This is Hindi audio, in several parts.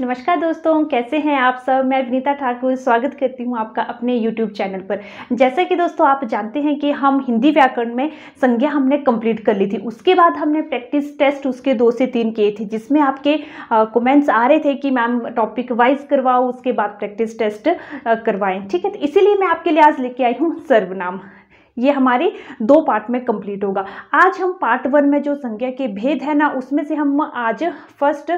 नमस्कार दोस्तों कैसे हैं आप सब मैं विनीता ठाकुर स्वागत करती हूं आपका अपने YouTube चैनल पर जैसा कि दोस्तों आप जानते हैं कि हम हिंदी व्याकरण में संज्ञा हमने कंप्लीट कर ली थी उसके बाद हमने प्रैक्टिस टेस्ट उसके दो से तीन किए थे जिसमें आपके कमेंट्स आ रहे थे कि मैम टॉपिक वाइज करवाओ उसके बाद प्रैक्टिस टेस्ट करवाएँ ठीक है तो इसीलिए मैं आपके लिए आज लेके आई हूँ सर्वनाम ये हमारे दो पार्ट में कंप्लीट होगा आज हम पार्ट वन में जो संज्ञा के भेद है ना उसमें से हम आज फर्स्ट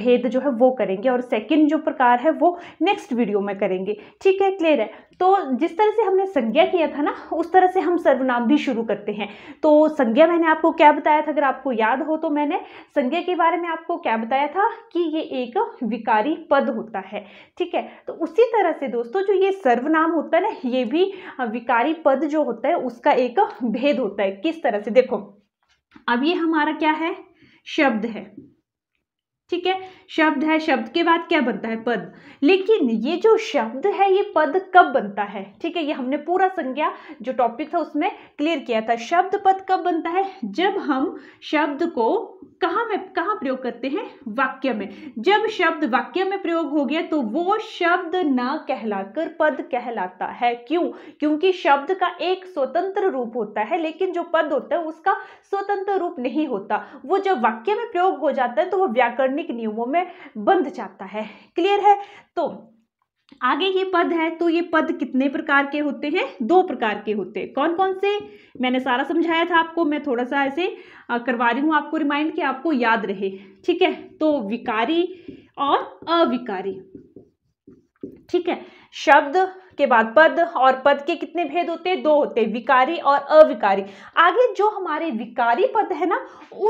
भेद जो है वो करेंगे और सेकंड जो प्रकार है वो नेक्स्ट वीडियो में करेंगे ठीक है क्लियर है तो जिस तरह से हमने संज्ञा किया था ना उस तरह से हम सर्वनाम भी शुरू करते हैं तो संज्ञा मैंने आपको क्या बताया था अगर आपको याद हो तो मैंने संज्ञा के बारे में आपको क्या बताया था कि ये एक विकारी पद होता है ठीक है तो उसी तरह से दोस्तों जो ये सर्वनाम होता है ना ये भी विकारी पद जो होता है उसका एक भेद होता है किस तरह से देखो अब ये हमारा क्या है शब्द है ठीक है शब्द है शब्द के बाद क्या बनता है पद लेकिन ये जो शब्द है ये पद कब बनता है ठीक है ये हमने पूरा संज्ञा जो टॉपिक था उसमें क्लियर किया था शब्द पद कब बनता है जब हम शब्द को कहाँ में कहाँ प्रयोग करते हैं वाक्य में जब शब्द वाक्य में प्रयोग हो गया तो वो शब्द ना कहलाकर पद कहलाता है क्यों क्योंकि शब्द का एक स्वतंत्र रूप होता है लेकिन जो पद होता है उसका स्वतंत्र रूप नहीं होता वो जब वाक्य में प्रयोग हो जाता है तो वो व्याकरण वैज्ञानिक नियमों में बंध जाता है क्लियर है तो आगे ये पद है तो ये पद कितने प्रकार के होते हैं दो प्रकार के होते हैं कौन कौन से मैंने सारा समझाया था आपको मैं थोड़ा सा ऐसे करवा रही हूँ आपको रिमाइंड कि आपको याद रहे ठीक है तो विकारी और अविकारी ठीक है शब्द के बाद पद और पद के कितने भेद होते हैं दो होते हैं विकारी और अविकारी आगे जो हमारे विकारी पद है ना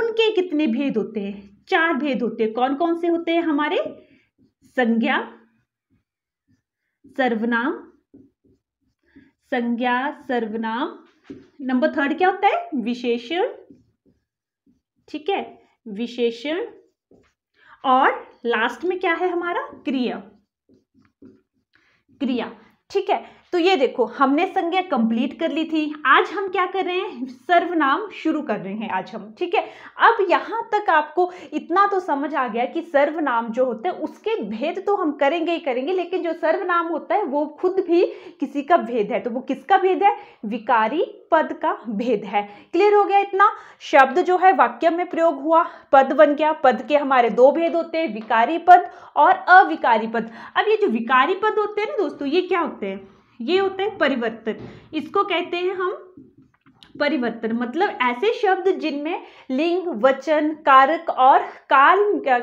उनके कितने भेद होते हैं चार भेद होते हैं कौन कौन से होते हैं हमारे संज्ञा सर्वनाम संज्ञा सर्वनाम नंबर थर्ड क्या होता है विशेषण ठीक है विशेषण और लास्ट में क्या है हमारा क्रिया क्रिया ठीक है तो ये देखो हमने संज्ञा कंप्लीट कर ली थी आज हम क्या कर रहे हैं सर्वनाम शुरू कर रहे हैं आज हम ठीक है अब यहाँ तक आपको इतना तो समझ आ गया कि सर्वनाम जो होते हैं उसके भेद तो हम करेंगे ही करेंगे लेकिन जो सर्वनाम होता है वो खुद भी किसी का भेद है तो वो किसका भेद है विकारी पद का भेद है क्लियर हो गया इतना शब्द जो है वाक्य में प्रयोग हुआ पद बन गया पद के हमारे दो भेद होते हैं विकारी पद और अविकारी पद अब ये जो विकारी पद होते हैं ना दोस्तों ये क्या होते हैं ये होता है परिवर्तन इसको कहते हैं हम परिवर्तन मतलब ऐसे शब्द जिनमें लिंग वचन कारक और काल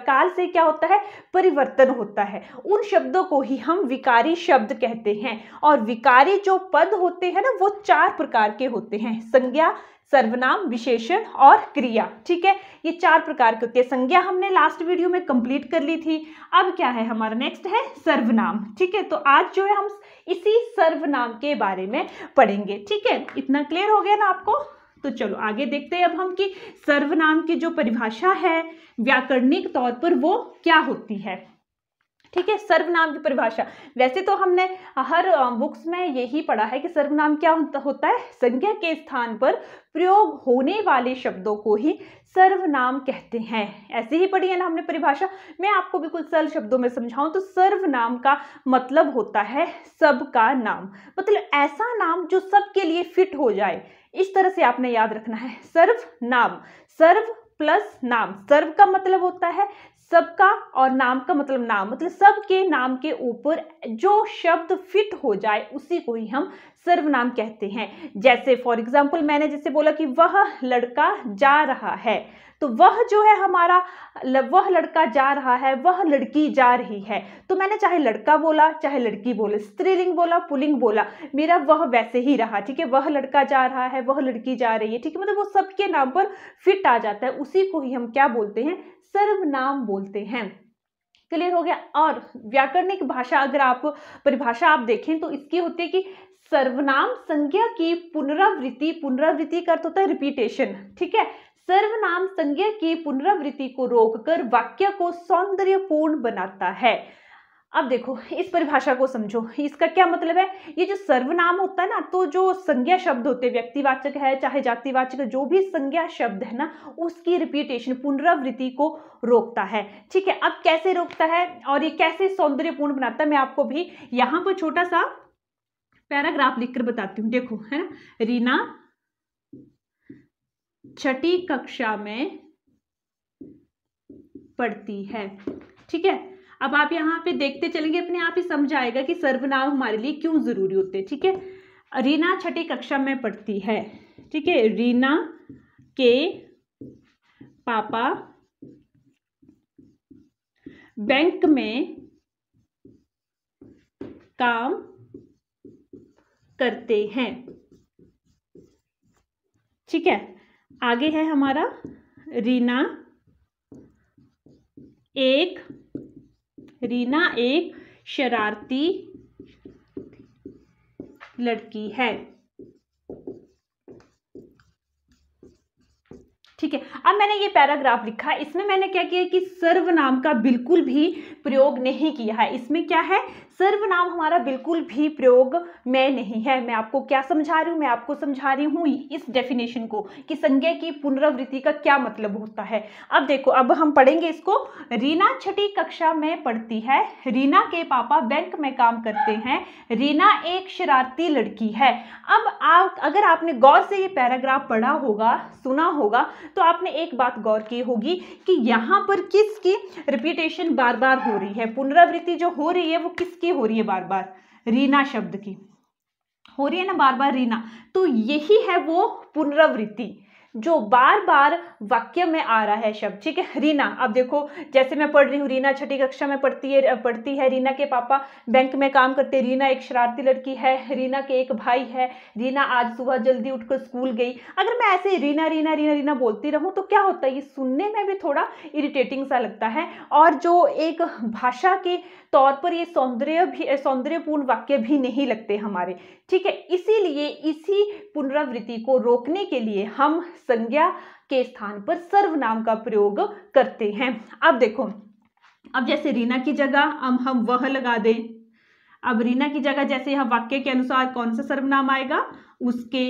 काल से क्या होता है परिवर्तन होता है उन शब्दों को ही हम विकारी शब्द कहते हैं और विकारी जो पद होते हैं ना वो चार प्रकार के होते हैं संज्ञा सर्वनाम विशेषण और क्रिया ठीक है ये चार प्रकार के होते हैं संज्ञा हमने लास्ट वीडियो में कंप्लीट कर ली थी अब क्या है हमारा नेक्स्ट है सर्वनाम ठीक है तो आज जो है हम इसी सर्वनाम के बारे में पढ़ेंगे ठीक है इतना क्लियर हो गया ना आपको तो चलो आगे देखते हैं अब हम कि सर्वनाम की जो परिभाषा है व्याकरणिक तौर पर वो क्या होती है ठीक है सर्वनाम की परिभाषा वैसे तो हमने हर बुक्स में यही पढ़ा है कि सर्वनाम क्या होता है संज्ञा के स्थान पर प्रयोग होने वाले शब्दों को ही सर्वनाम कहते हैं ऐसे ही पढ़ी है ना हमने परिभाषा मैं आपको बिल्कुल सरल शब्दों में समझाऊं तो सर्वनाम का मतलब होता है सबका नाम मतलब ऐसा नाम जो सबके लिए फिट हो जाए इस तरह से आपने याद रखना है सर्व नाम सर्व प्लस नाम सर्व का मतलब होता है सबका और नाम का मतलब नाम मतलब सबके नाम के ऊपर जो शब्द फिट हो जाए उसी को ही हम सर्वनाम कहते हैं जैसे फॉर एग्जाम्पल मैंने जैसे बोला कि वह लड़का जा रहा है तो वह जो है हमारा वह लड़का जा रहा है वह लड़की जा रही है तो मैंने चाहे लड़का बोला चाहे लड़की बोले स्त्रीलिंग बोला पुलिंग बोला मेरा वह वैसे ही रहा ठीक है वह लड़का जा रहा है वह लड़की जा रही है ठीक है मतलब वो सबके नाम पर फिट आ जाता है उसी को ही हम क्या बोलते हैं सर्वनाम बोलते हैं क्लियर हो गया और व्याकरणिक भाषा अगर आप परिभाषा आप देखें तो इसकी होती है कि सर्वनाम संज्ञा की पुनरावृत्ति पुनरावृत्ति का अर्थ होता है रिपीटेशन ठीक है सर्वनाम संज्ञा की पुनरावृत्ति को रोककर वाक्य को सौंदर्यपूर्ण बनाता है अब देखो इस परिभाषा को समझो इसका क्या मतलब है ये जो सर्वनाम होता है ना तो जो संज्ञा शब्द होते व्यक्तिवाचक है चाहे जातिवाचक जो भी संज्ञा शब्द है ना उसकी रिपीटेशन पुनरावृत्ति को रोकता है ठीक है अब कैसे रोकता है और ये कैसे सौंदर्यपूर्ण बनाता है मैं आपको भी यहाँ पर छोटा सा पैराग्राफ लिखकर बताती हूँ देखो है ना रीना छठी कक्षा में पढ़ती है ठीक है अब आप यहाँ पे देखते चलेंगे अपने आप ही समझ आएगा कि सर्वनाम हमारे लिए क्यों ज़रूरी होते हैं ठीक है रीना छठी कक्षा में पढ़ती है ठीक है रीना के पापा बैंक में काम करते हैं ठीक है आगे है हमारा रीना एक रीना एक शरारती लड़की है ठीक है अब मैंने ये पैराग्राफ लिखा इसमें मैंने क्या किया कि सर्वनाम का बिल्कुल भी प्रयोग नहीं किया है इसमें क्या है सर्वनाम हमारा बिल्कुल भी प्रयोग में नहीं है मैं आपको क्या समझा रही हूँ मैं आपको समझा रही हूँ इस डेफिनेशन को कि संज्ञा की पुनरावृत्ति का क्या मतलब होता है अब देखो अब हम पढ़ेंगे इसको रीना छठी कक्षा में पढ़ती है रीना के पापा बैंक में काम करते हैं रीना एक शरारती लड़की है अब आप अगर आपने गौर से ये पैराग्राफ पढ़ा होगा सुना होगा तो आपने एक बात गौर की होगी कि यहाँ पर किसकी रिपीटेशन बार बार हो रही है पुनरावृत्ति जो हो रही है वो किसकी किसकी हो रही है बार बार रीना शब्द की हो रही है ना बार बार रीना तो यही है वो पुनरावृत्ति जो बार बार वाक्य में आ रहा है शब्द ठीक है रीना अब देखो जैसे मैं पढ़ रही हूँ रीना छठी कक्षा में पढ़ती है पढ़ती है रीना के पापा बैंक में काम करते रीना एक शरारती लड़की है रीना के एक भाई है रीना आज सुबह जल्दी उठकर स्कूल गई अगर मैं ऐसे रीना रीना रीना रीना बोलती रहूँ तो क्या होता है ये सुनने में भी थोड़ा इरिटेटिंग सा लगता है और जो एक भाषा के तौर पर ये सौंदर्य भी सौंदर्यपूर्ण वाक्य भी नहीं लगते हमारे ठीक है इसीलिए इसी पुनरावृत्ति को रोकने के लिए हम संज्ञा के स्थान पर सर्वनाम का प्रयोग करते हैं अब देखो अब जैसे रीना की जगह हम हम वह लगा दें अब रीना की जगह जैसे यह वाक्य के अनुसार कौन सा सर्वनाम आएगा उसके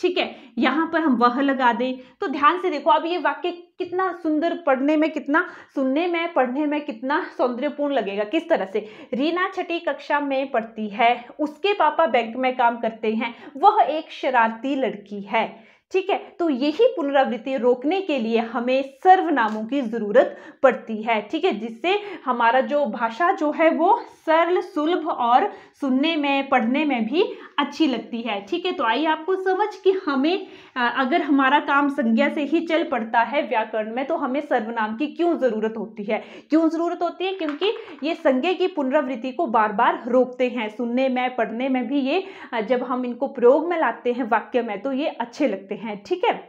ठीक है यहाँ पर हम वह लगा दें तो ध्यान से देखो अब ये वाक्य कितना सुंदर पढ़ने में कितना सुनने में पढ़ने में कितना सौंदर्यपूर्ण लगेगा किस तरह से रीना छठी कक्षा में पढ़ती है उसके पापा बैंक में काम करते हैं वह एक शरारती लड़की है ठीक है तो यही पुनरावृत्ति रोकने के लिए हमें सर्वनामों की ज़रूरत पड़ती है ठीक है जिससे हमारा जो भाषा जो है वो सरल सुलभ और सुनने में पढ़ने में भी अच्छी लगती है ठीक है तो आइए आपको समझ कि हमें अगर हमारा काम संज्ञा से ही चल पड़ता है व्याकरण में तो हमें सर्वनाम की क्यों ज़रूरत होती है क्यों ज़रूरत होती है क्योंकि ये संज्ञा की पुनरावृत्ति को बार बार रोकते हैं सुनने में पढ़ने में भी ये जब हम इनको प्रयोग में लाते हैं वाक्य में तो ये अच्छे लगते हैं हैं ठीक है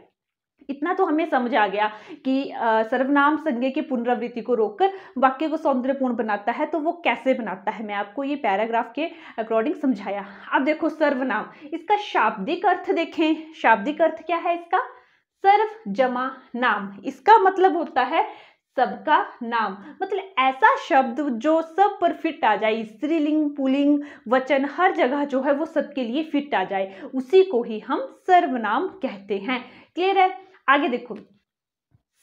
इतना तो हमें समझ आ गया कि सर्वनाम संज्ञा की पुनरावृत्ति को रोककर वाक्य को सौंदर्यपूर्ण बनाता है तो वो कैसे बनाता है मैं आपको ये पैराग्राफ के अकॉर्डिंग समझाया अब देखो सर्वनाम इसका शाब्दिक अर्थ देखें शाब्दिक अर्थ क्या है इसका सर्व जमा नाम इसका मतलब होता है सबका नाम मतलब ऐसा शब्द जो सब पर फिट आ जाए स्त्रीलिंग पुलिंग वचन हर जगह जो है वो सबके लिए फिट आ जाए उसी को ही हम सर्वनाम कहते हैं क्लियर है आगे देखो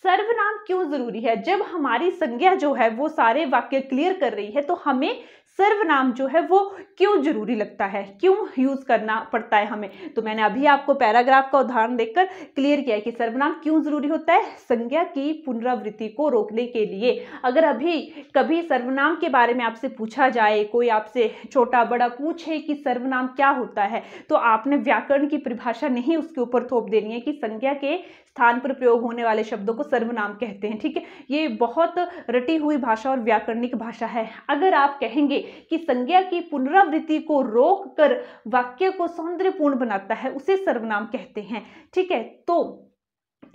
सर्वनाम क्यों जरूरी है जब हमारी संज्ञा जो है वो सारे वाक्य क्लियर कर रही है तो हमें सर्वनाम जो है वो क्यों जरूरी लगता है क्यों यूज़ करना पड़ता है हमें तो मैंने अभी आपको पैराग्राफ का उदाहरण देकर क्लियर किया है कि सर्वनाम क्यों जरूरी होता है संज्ञा की पुनरावृत्ति को रोकने के लिए अगर अभी कभी सर्वनाम के बारे में आपसे पूछा जाए कोई आपसे छोटा बड़ा पूछे कि सर्वनाम क्या होता है तो आपने व्याकरण की परिभाषा नहीं उसके ऊपर थोप देनी है कि संज्ञा के स्थान पर प्रयोग होने वाले शब्दों को सर्वनाम कहते हैं ठीक है ये बहुत रटी हुई भाषा और व्याकरणिक भाषा है अगर आप कहेंगे कि संज्ञा की पुनरावृत्ति को रोक कर वाक्य को सौंदर्यपूर्ण बनाता है उसे सर्वनाम कहते हैं ठीक है तो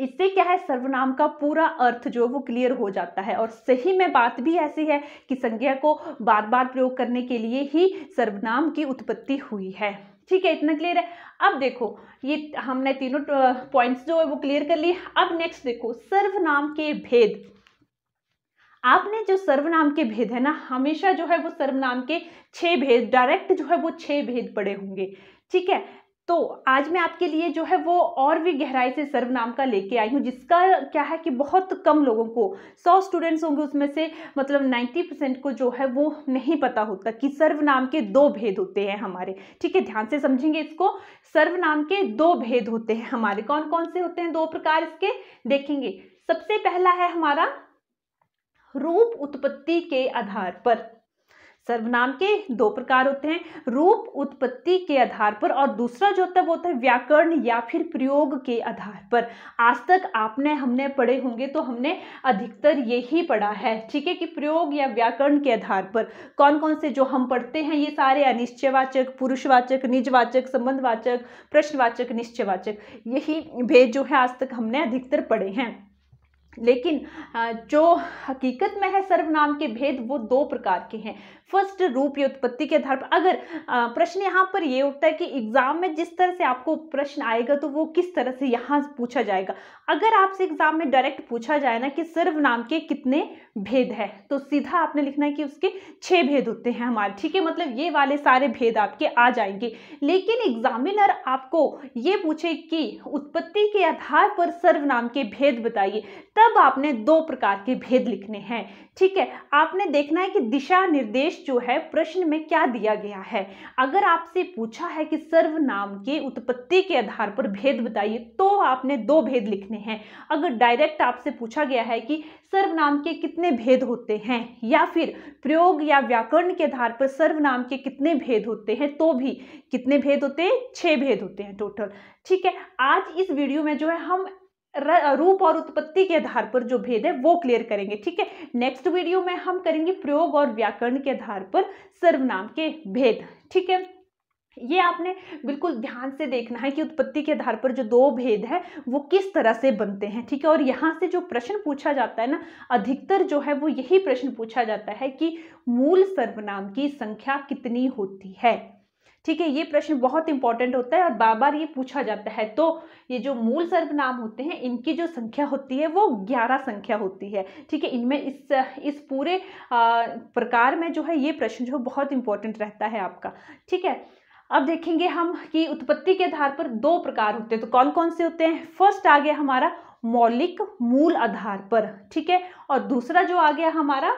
इससे क्या है सर्वनाम का पूरा अर्थ जो वो क्लियर हो जाता है और सही में बात भी ऐसी है कि संज्ञा को बार बार प्रयोग करने के लिए ही सर्वनाम की उत्पत्ति हुई है ठीक है इतना क्लियर है अब देखो ये हमने तीनों पॉइंट्स जो है वो क्लियर कर लिए अब नेक्स्ट देखो सर्वनाम के भेद आपने जो सर्वनाम के भेद है ना हमेशा जो है वो सर्वनाम के छह भेद डायरेक्ट जो है वो छह भेद पड़े होंगे ठीक है तो आज मैं आपके लिए जो है वो और भी गहराई से सर्वनाम का लेके आई हूँ जिसका क्या है कि बहुत कम लोगों को सौ स्टूडेंट्स होंगे उसमें से मतलब नाइन्टी परसेंट को जो है वो नहीं पता होता कि सर्वनाम के दो भेद होते हैं हमारे ठीक है ध्यान से समझेंगे इसको सर्वनाम के दो भेद होते हैं हमारे कौन कौन से होते हैं दो प्रकार इसके देखेंगे सबसे पहला है हमारा रूप उत्पत्ति के आधार पर सर्वनाम के दो प्रकार होते हैं रूप उत्पत्ति के आधार पर और दूसरा जो होता है वो होता है व्याकरण या फिर प्रयोग के आधार पर आज तक आपने हमने पढ़े होंगे तो हमने अधिकतर यही पढ़ा है ठीक है कि प्रयोग या व्याकरण के आधार पर कौन कौन से जो हम पढ़ते हैं ये सारे अनिश्चयवाचक पुरुषवाचक निजवाचक संबंधवाचक प्रश्नवाचक निश्चयवाचक यही भेद जो है आज तक हमने अधिकतर पढ़े हैं लेकिन जो हकीकत में है सर्वनाम के भेद वो दो प्रकार के हैं फर्स्ट रूप या उत्पत्ति के आधार पर अगर प्रश्न यहाँ पर ये उठता है कि एग्जाम में जिस तरह से आपको प्रश्न आएगा तो वो किस तरह से यहाँ पूछा जाएगा अगर आपसे एग्जाम में डायरेक्ट पूछा जाए ना कि सर्वनाम के कितने भेद है तो सीधा आपने लिखना है कि उसके छह भेद होते हैं हमारे ठीक है मतलब ये वाले सारे भेद आपके आ जाएंगे लेकिन एग्जामिनर आपको ये पूछे कि उत्पत्ति के आधार पर सर्वनाम के भेद बताइए तब आपने दो प्रकार के भेद लिखने हैं ठीक है आपने देखना है कि दिशा निर्देश निर्देश जो है प्रश्न में क्या दिया गया है अगर आपसे पूछा है कि सर्वनाम के उत्पत्ति के आधार पर भेद बताइए तो आपने दो भेद लिखने हैं अगर डायरेक्ट आपसे पूछा गया है कि सर्वनाम के कितने भेद होते हैं या फिर प्रयोग या व्याकरण के आधार पर सर्वनाम के कितने भेद होते हैं तो भी कितने भेद होते हैं छह भेद होते हैं टोटल ठीक है आज इस वीडियो में जो है हम रूप और उत्पत्ति के आधार पर जो भेद है वो क्लियर करेंगे ठीक है नेक्स्ट वीडियो में हम करेंगे प्रयोग और व्याकरण के आधार पर सर्वनाम के भेद ठीक है ये आपने बिल्कुल ध्यान से देखना है कि उत्पत्ति के आधार पर जो दो भेद है वो किस तरह से बनते हैं ठीक है और यहाँ से जो प्रश्न पूछा जाता है ना अधिकतर जो है वो यही प्रश्न पूछा जाता है कि मूल सर्वनाम की संख्या कितनी होती है ठीक है ये प्रश्न बहुत इंपॉर्टेंट होता है और बार बार ये पूछा जाता है तो ये जो मूल सर्वनाम होते हैं इनकी जो संख्या होती है वो ग्यारह संख्या होती है ठीक है इनमें इस इस पूरे प्रकार में जो है ये प्रश्न जो बहुत इंपॉर्टेंट रहता है आपका ठीक है अब देखेंगे हम कि उत्पत्ति के आधार पर दो प्रकार होते हैं तो कौन कौन से होते हैं फर्स्ट आ गया हमारा मौलिक मूल आधार पर ठीक है और दूसरा जो आ गया हमारा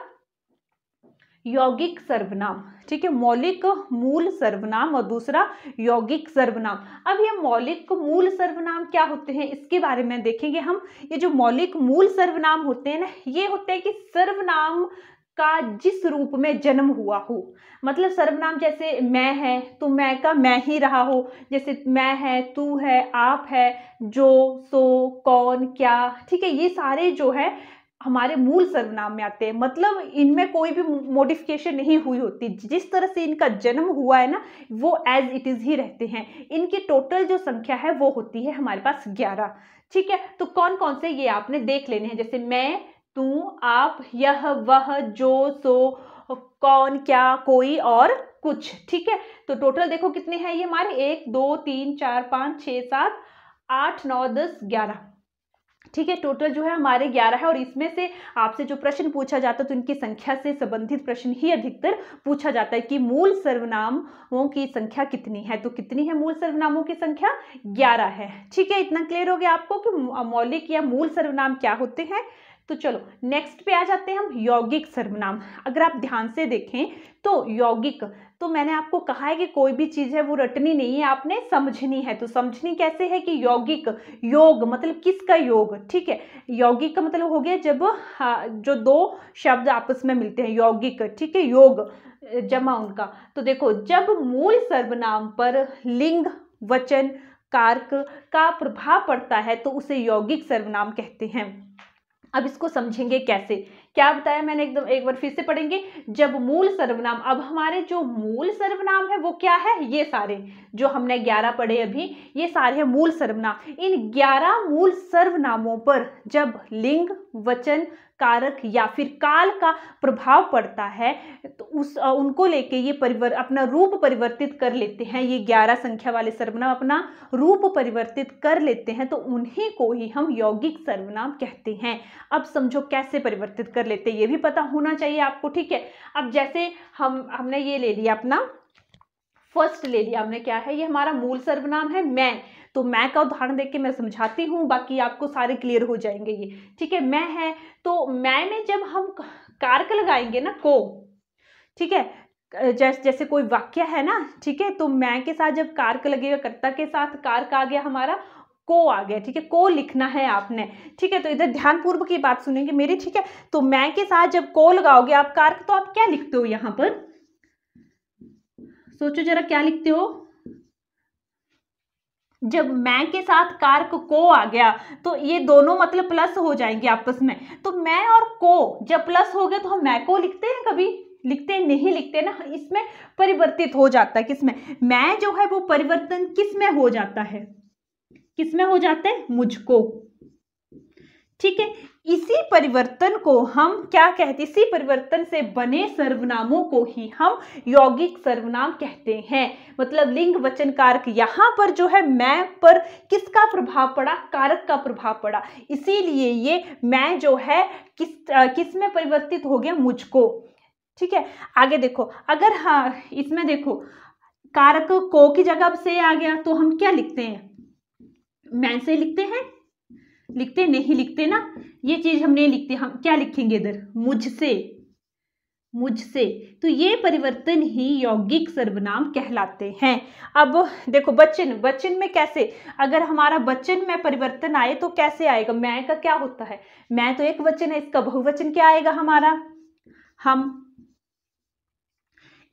यौगिक सर्वनाम ठीक है मौलिक मूल सर्वनाम और दूसरा यौगिक सर्वनाम अब ये मौलिक मूल सर्वनाम क्या होते हैं इसके बारे में देखेंगे हम ये जो मौलिक मूल सर्वनाम होते हैं ना ये होते हैं कि सर्वनाम का जिस रूप में जन्म हुआ हो मतलब सर्वनाम जैसे मैं है तो मैं का मैं ही रहा हो जैसे मैं है तू है आप है जो सो कौन क्या ठीक है ये सारे जो है हमारे मूल सर्वनाम में आते हैं मतलब इनमें कोई भी मोडिफिकेशन नहीं हुई होती जिस तरह से इनका जन्म हुआ है ना वो एज इट इज़ ही रहते हैं इनकी टोटल जो संख्या है वो होती है हमारे पास ग्यारह ठीक है तो कौन कौन से ये आपने देख लेने हैं जैसे मैं तू आप यह वह जो सो कौन क्या कोई और कुछ ठीक है तो टोटल देखो कितने हैं ये हमारे एक दो तीन चार पाँच छः सात आठ नौ दस ग्यारह ठीक है टोटल जो है हमारे ग्यारह है और इसमें से आपसे जो प्रश्न पूछा जाता है तो इनकी संख्या से संबंधित प्रश्न ही अधिकतर पूछा जाता है कि मूल सर्वनामों की संख्या कितनी है तो कितनी है मूल सर्वनामों की संख्या ग्यारह है ठीक है इतना क्लियर हो गया आपको कि मौलिक या मूल सर्वनाम क्या होते हैं तो चलो नेक्स्ट पे आ जाते हैं हम यौगिक सर्वनाम अगर आप ध्यान से देखें तो यौगिक तो मैंने आपको कहा है कि कोई भी चीज़ है वो रटनी नहीं है आपने समझनी है तो समझनी कैसे है कि यौगिक योग मतलब किसका योग ठीक है यौगिक का मतलब हो गया जब हाँ, जो दो शब्द आपस में मिलते हैं यौगिक ठीक है योग जमा उनका तो देखो जब मूल सर्वनाम पर लिंग वचन कारक का प्रभाव पड़ता है तो उसे यौगिक सर्वनाम कहते हैं अब इसको समझेंगे कैसे क्या बताया मैंने एकदम एक बार फिर से पढ़ेंगे जब मूल सर्वनाम अब हमारे जो मूल सर्वनाम है वो क्या है ये सारे जो हमने ग्यारह पढ़े अभी ये सारे हैं मूल सर्वनाम इन ग्यारह मूल सर्वनामों पर जब लिंग वचन कारक या फिर काल का प्रभाव पड़ता है तो उस उनको लेके ये परिवर अपना रूप परिवर्तित कर लेते हैं ये ग्यारह संख्या वाले सर्वनाम अपना रूप परिवर्तित कर लेते हैं तो उन्हीं को ही हम यौगिक सर्वनाम कहते हैं अब समझो कैसे परिवर्तित कर कर लेते ये भी पता होना चाहिए आपको ठीक है अब जैसे हम हमने ये ले लिया अपना फर्स्ट ले लिया हमने क्या है ये हमारा मूल सर्वनाम है मैं तो मैं का उदाहरण देख के मैं समझाती हूँ बाकी आपको सारे क्लियर हो जाएंगे ये ठीक है मैं है तो मैं में जब हम कारक लगाएंगे ना को ठीक है जैसे जैसे कोई वाक्य है ना ठीक है तो मैं के साथ जब कारक लगेगा कर्ता के साथ कारक आ गया हमारा को आ गया ठीक है को लिखना है आपने ठीक है तो इधर पूर्व की बात सुनेंगे मेरी ठीक है तो मैं के साथ जब को लगाओगे आप कार तो आप क्या लिखते हो यहाँ पर सोचो जरा क्या लिखते हो जब मैं के साथ कारक को आ गया तो ये दोनों मतलब प्लस हो जाएंगे आपस में तो मैं और को जब प्लस हो गया तो हम मैं को लिखते हैं कभी लिखते नहीं लिखते ना इसमें परिवर्तित हो जाता है किसमें मैं जो है वो परिवर्तन किसमें हो जाता है किसमें हो जाते हैं मुझको ठीक है इसी परिवर्तन को हम क्या कहते इसी परिवर्तन से बने सर्वनामों को ही हम यौगिक सर्वनाम कहते हैं मतलब लिंग वचन कारक यहां पर जो है मैं पर किसका प्रभाव पड़ा कारक का प्रभाव पड़ा इसीलिए ये मैं जो है किस आ, किस में परिवर्तित हो गया मुझको ठीक है आगे देखो अगर हाँ इसमें देखो कारक को की जगह से आ गया तो हम क्या लिखते हैं मैन से लिखते हैं लिखते नहीं लिखते ना ये चीज हमने लिखते हम क्या लिखेंगे इधर मुझसे मुझसे तो ये परिवर्तन ही यौगिक सर्वनाम कहलाते हैं अब देखो बचन बचन में कैसे अगर हमारा बचन में परिवर्तन आए तो कैसे आएगा मैं का क्या होता है मैं तो एक वचन है इसका बहुवचन क्या आएगा हमारा हम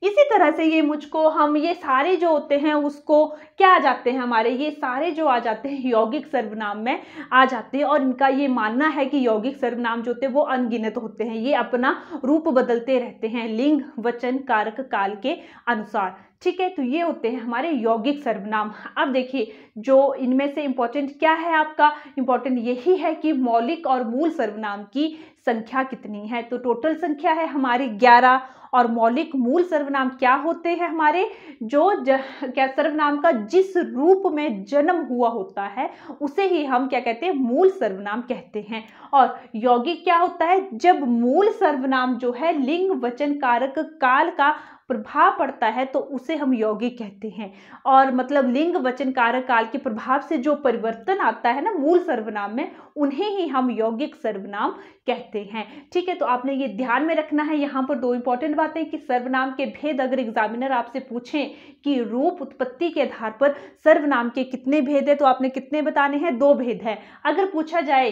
इसी तरह से ये मुझको हम ये सारे जो होते हैं उसको क्या आ जाते हैं हमारे ये सारे जो आ जाते हैं यौगिक सर्वनाम में आ जाते हैं और इनका ये मानना है कि यौगिक सर्वनाम जो होते हैं वो अनगिनत होते हैं ये अपना रूप बदलते रहते हैं लिंग वचन कारक काल के अनुसार ठीक है तो ये होते हैं हमारे यौगिक सर्वनाम अब देखिए जो इनमें से इम्पॉर्टेंट क्या है आपका इम्पॉर्टेंट यही है कि मौलिक और मूल सर्वनाम की संख्या कितनी है तो टोटल संख्या है हमारी ग्यारह और मौलिक मूल सर्वनाम क्या होते हैं हमारे जो ज, क्या सर्वनाम का जिस रूप में जन्म हुआ होता है उसे ही हम क्या कहते हैं मूल सर्वनाम कहते हैं और यौगिक क्या होता है जब मूल सर्वनाम जो है लिंग वचन कारक काल का प्रभाव पड़ता है तो उसे हम योगी कहते हैं और मतलब लिंग वचन कारक काल के प्रभाव से जो परिवर्तन आता है ना मूल सर्वनाम में उन्हें ही हम यौगिक सर्वनाम कहते हैं ठीक है तो आपने ये ध्यान में रखना है यहाँ पर दो इंपॉर्टेंट बातें कि सर्वनाम के भेद अगर एग्जामिनर आपसे पूछें कि रूप उत्पत्ति के आधार पर सर्वनाम के कितने भेद है तो आपने कितने बताने हैं दो भेद है अगर पूछा जाए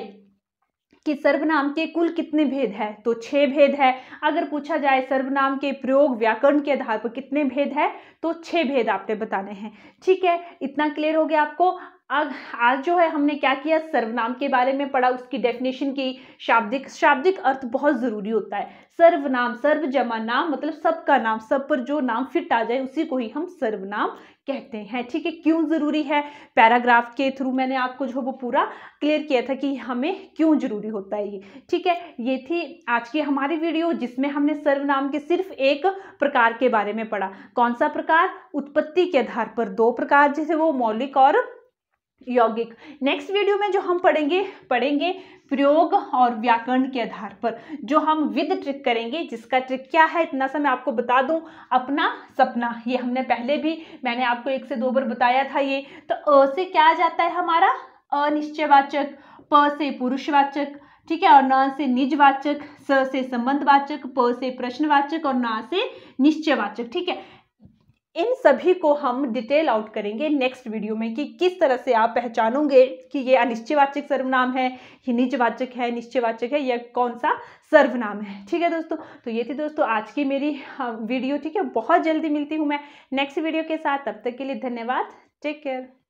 कि सर्वनाम के कुल कितने भेद है तो छह भेद है अगर पूछा जाए सर्वनाम के प्रयोग व्याकरण के आधार पर कितने भेद है तो छह भेद आपने बताने हैं ठीक है इतना क्लियर हो गया आपको अब आज जो है हमने क्या किया सर्वनाम के बारे में पढ़ा उसकी डेफिनेशन की शाब्दिक शाब्दिक अर्थ बहुत ज़रूरी होता है सर्वनाम सर्व जमा नाम मतलब सबका नाम सब पर जो नाम फिट आ जाए उसी को ही हम सर्वनाम कहते हैं ठीक है क्यों ज़रूरी है पैराग्राफ के थ्रू मैंने आपको जो वो पूरा क्लियर किया था कि हमें क्यों ज़रूरी होता है ये ठीक है ये थी आज की हमारी वीडियो जिसमें हमने सर्वनाम के सिर्फ एक प्रकार के बारे में पढ़ा कौन सा प्रकार उत्पत्ति के आधार पर दो प्रकार जैसे वो मौलिक और यौगिक नेक्स्ट वीडियो में जो हम पढ़ेंगे पढ़ेंगे प्रयोग और व्याकरण के आधार पर जो हम विद ट्रिक करेंगे जिसका ट्रिक क्या है इतना सा मैं आपको बता दूं अपना सपना ये हमने पहले भी मैंने आपको एक से दो बार बताया था ये तो अ से क्या जाता है हमारा अनिश्चयवाचक प से पुरुषवाचक ठीक है और न से निजवाचक स से संबंधवाचक प से प्रश्नवाचक और ना से निश्चयवाचक ठीक है इन सभी को हम डिटेल आउट करेंगे नेक्स्ट वीडियो में कि किस तरह से आप पहचानोगे कि ये अनिश्चयवाचक सर्वनाम है ये निजवाचक है निश्चयवाचक है या कौन सा सर्वनाम है ठीक है दोस्तों तो ये थी दोस्तों आज की मेरी हाँ, वीडियो ठीक है बहुत जल्दी मिलती हूँ मैं नेक्स्ट वीडियो के साथ तब तक के लिए धन्यवाद टेक केयर